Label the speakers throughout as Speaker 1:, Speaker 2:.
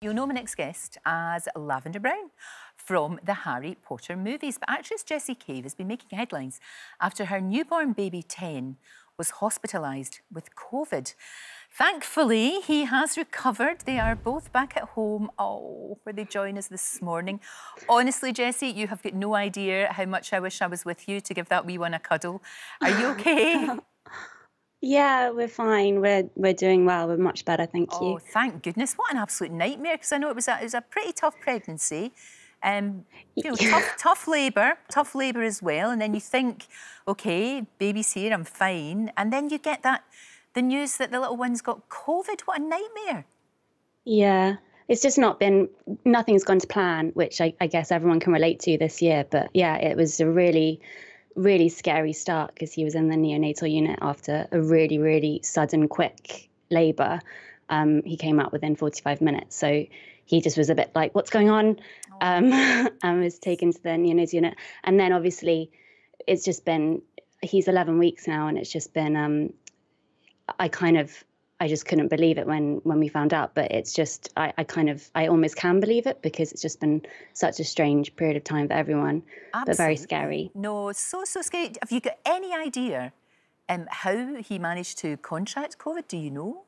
Speaker 1: You'll know my next guest as Lavender Brown from the Harry Potter movies, but actress Jessie Cave has been making headlines after her newborn baby 10 was hospitalised with COVID. Thankfully, he has recovered. They are both back at home. Oh, where they join us this morning. Honestly, Jessie, you have got no idea how much I wish I was with you to give that wee one a cuddle. Are you okay? Yeah, we're fine. We're we're doing well. We're much better, thank you. Oh, thank goodness! What an absolute nightmare! Because I know it was a, it was a pretty tough pregnancy. Um, you know, tough, tough labour, tough labour as well. And then you think, okay, baby's here, I'm fine. And then you get that the news that the little one's got COVID. What a nightmare!
Speaker 2: Yeah, it's just not been nothing's gone to plan, which I, I guess everyone can relate to this year. But yeah, it was a really really scary start because he was in the neonatal unit after a really, really sudden, quick labor. Um, he came out within 45 minutes. So he just was a bit like, what's going on? Oh. Um, and was taken to the neonatal unit. And then obviously, it's just been, he's 11 weeks now, and it's just been, um, I kind of I just couldn't believe it when when we found out. But it's just I, I kind of I almost can believe it because it's just been such a strange period of time for everyone, Absolutely. but very scary.
Speaker 1: No, so so scary. Have you got any idea um, how he managed to contract COVID? Do you know?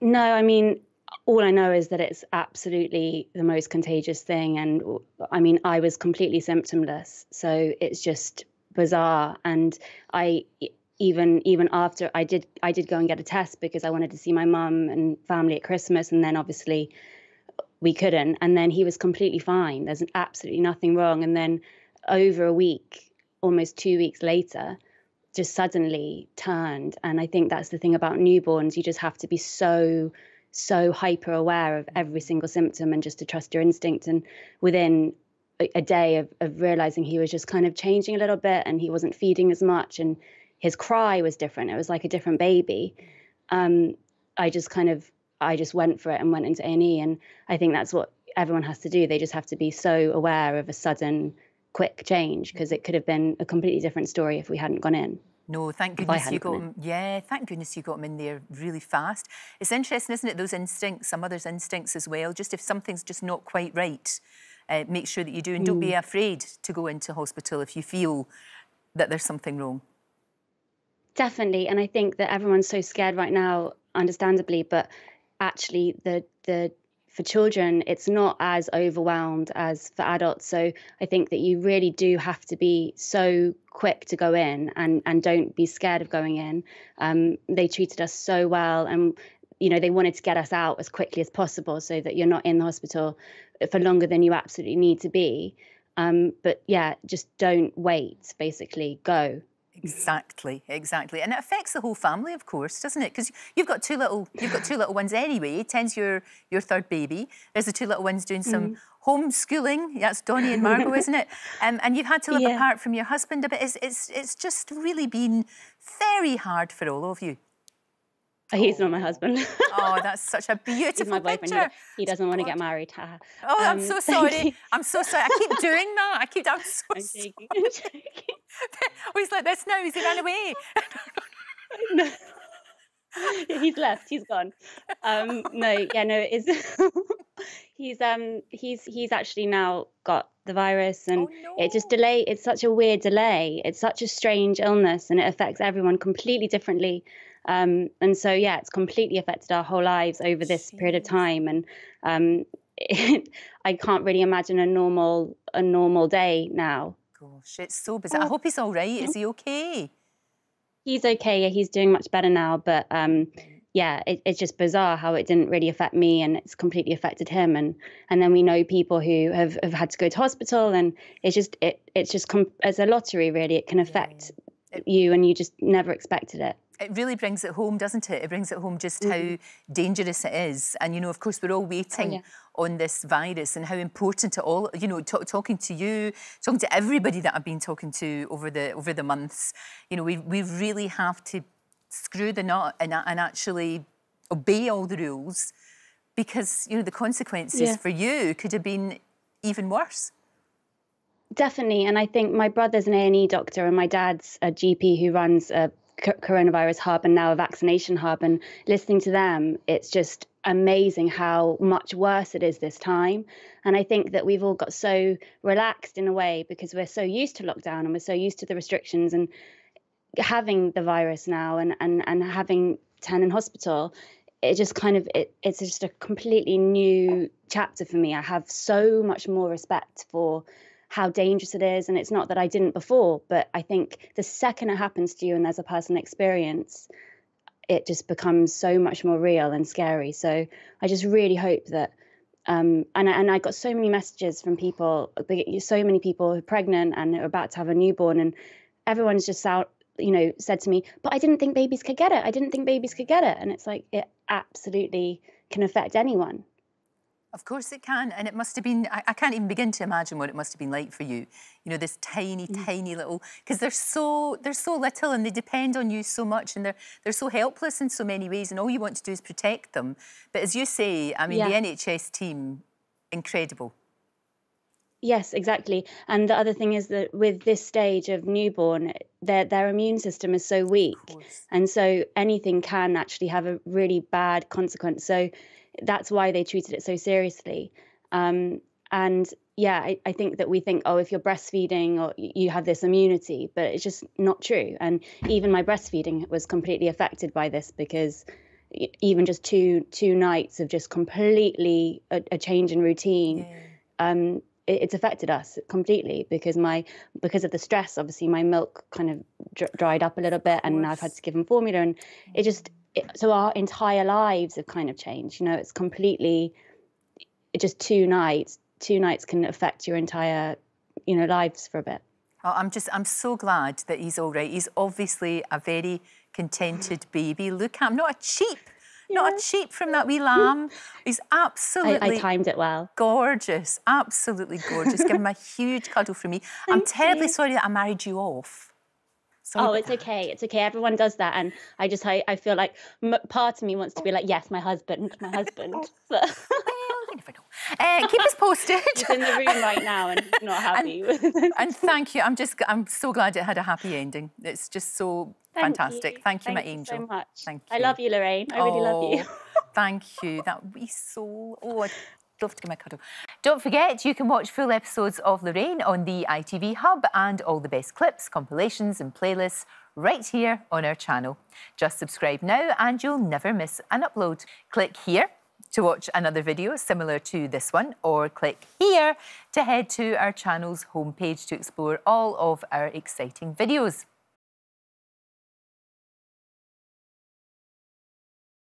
Speaker 2: No, I mean. All I know is that it's absolutely the most contagious thing. And I mean, I was completely symptomless. So it's just bizarre. And I, even even after I did I did go and get a test because I wanted to see my mum and family at Christmas and then obviously we couldn't and then he was completely fine there's absolutely nothing wrong and then over a week almost 2 weeks later just suddenly turned and I think that's the thing about newborns you just have to be so so hyper aware of every single symptom and just to trust your instinct and within a day of, of realizing he was just kind of changing a little bit and he wasn't feeding as much and his cry was different. It was like a different baby. Um, I just kind of I just went for it and went into A&E. And I think that's what everyone has to do. They just have to be so aware of a sudden quick change because it could have been a completely different story if we hadn't
Speaker 1: gone in. No, thank goodness you got him. Yeah, thank goodness you got him in there really fast. It's interesting, isn't it? Those instincts, some others' instincts as well. Just if something's just not quite right, uh, make sure that you do, and mm. don't be mm. afraid to go into hospital if you feel that there's something wrong.
Speaker 2: Definitely. And I think that everyone's so scared right now, understandably, but actually the the for children it's not as overwhelmed as for adults. So I think that you really do have to be so quick to go in and and don't be scared of going in. Um, they treated us so well and you know they wanted to get us out as quickly as possible so that you're not in the hospital for longer than you absolutely
Speaker 1: need to be. Um, but yeah, just don't wait, basically go. Exactly, exactly, and it affects the whole family, of course, doesn't it? Because you've got two little, you've got two little ones anyway. Ten's your your third baby. There's the two little ones doing some mm. homeschooling. That's Donnie and Margot, isn't it? Um, and you've had to live yeah. apart from your husband a bit. It's, it's it's just really been very hard for all of you. Oh. He's not my husband.
Speaker 2: oh, that's such a beautiful my boyfriend. picture. He, he doesn't want to get married. Ha. oh, um, I'm so sorry.
Speaker 1: I'm so sorry. I keep doing that. I keep. I'm so I'm sorry. I'm oh, he's like this now. He's run away. no. he's left. He's
Speaker 2: gone. Um, no, yeah, no. Is he's um he's he's actually now got the virus, and oh, no. it just delay. It's such a weird delay. It's such a strange illness, and it affects everyone completely differently. Um, and so, yeah, it's completely affected our whole lives over this Jeez. period of time. And um, it, I can't really imagine a normal a normal day now.
Speaker 1: Gosh, it's so bizarre. Oh. I hope he's all right. Is he okay?
Speaker 2: He's okay. Yeah, he's doing much better now. But um, mm. yeah, it, it's just bizarre how it didn't really affect me and it's completely affected him. And and then we know people who have, have had to go to hospital and it's just it it's just com- as a lottery really. It can affect yeah. you and you just never expected it
Speaker 1: it really brings it home, doesn't it? It brings it home just mm -hmm. how mm-hmm. dangerous it is. And, you know, of course, we're all oh, waiting oh, yeah. on this virus and how important it all, you know, talking to you, talking to everybody that I've been talking to over the over the months, you know, we, we really have to screw the knot and, and actually obey all the rules because, you know, the consequences yeah. for you could have been even worse
Speaker 2: definitely and i think my brother's an a&e doctor and my dad's a gp who runs a coronavirus hub and now a vaccination hub and listening to them it's just amazing how much worse it is this time and i think that we've all got so relaxed in a way because we're so used to lockdown and we're so used to the restrictions and having the virus now and and and having 10 in hospital it just kind of it, it's just a completely new chapter for me i have so much more respect for how dangerous it is. And it's not that I didn't before, but I think the second it happens to you and there's a personal experience, it just becomes so much more real and scary. So I just really hope that. Um, and and I got so many messages from people, so many people who are pregnant and are about to have a newborn, and everyone's just out, you know, said to me, "But I didn't think babies could get it. I didn't think babies could get it." And it's like it absolutely can affect anyone.
Speaker 1: Of course it can, and it must have been, I, I, can't even begin to imagine what it must have been like for you. You know, this tiny, mm. tiny little, because they're so, they're so little and they depend on you so much and they're, they're so helpless in so many ways and all you want to do is protect them. But as you say, I mean, yeah. the NHS team, incredible.
Speaker 2: Yes, exactly. And the other thing is that with this stage of newborn, their their immune system is so weak, and so anything can actually have a really bad consequence. So that's why they treated it so seriously. Um, and yeah, I, I, think that we think, oh, if you're breastfeeding or you have this immunity, but it's just not true. And even my breastfeeding was completely affected by this because even just two two nights of just completely a, a change in routine, um, it, it's affected us completely because my because of the stress. Obviously, my milk kind of dr- dried up a little bit, and I've had to give him formula, and it just mm so our entire lives have kind of changed. You know, it's completely just two nights. Two nights can affect your entire, you know, lives for a bit.
Speaker 1: Oh, I'm just I'm so glad that he's all right. He's obviously a very contented baby. Look I'm not a cheap. Yeah. Not a cheap from that wee lamb. He's absolutely. I, I timed it well. Gorgeous, absolutely gorgeous. Give him a huge cuddle from me. Thank I'm terribly you. sorry that I married you off oh, it's
Speaker 2: that. okay. It's okay. Everyone does that, and I just I, I feel like m- part of me wants to be like, yes, my
Speaker 1: husband, my husband. Uh, keep us posted. He's in the room right now and not happy. And, and, thank you. I'm just. I'm so glad it had a happy ending. It's just so thank fantastic. You. Thank you, thank my you angel. So much. Thank you. I love you, Lorraine. I oh, really love you. Oh, thank you. That we so. Oh, I love to give my cuddle. Don't forget, you can watch full episodes of Lorraine on the ITV Hub and all the best clips, compilations and playlists right here on our channel. Just subscribe now and you'll never miss an upload. Click here to watch another video similar to this one or click here to head to our channel's homepage to explore all of our exciting videos.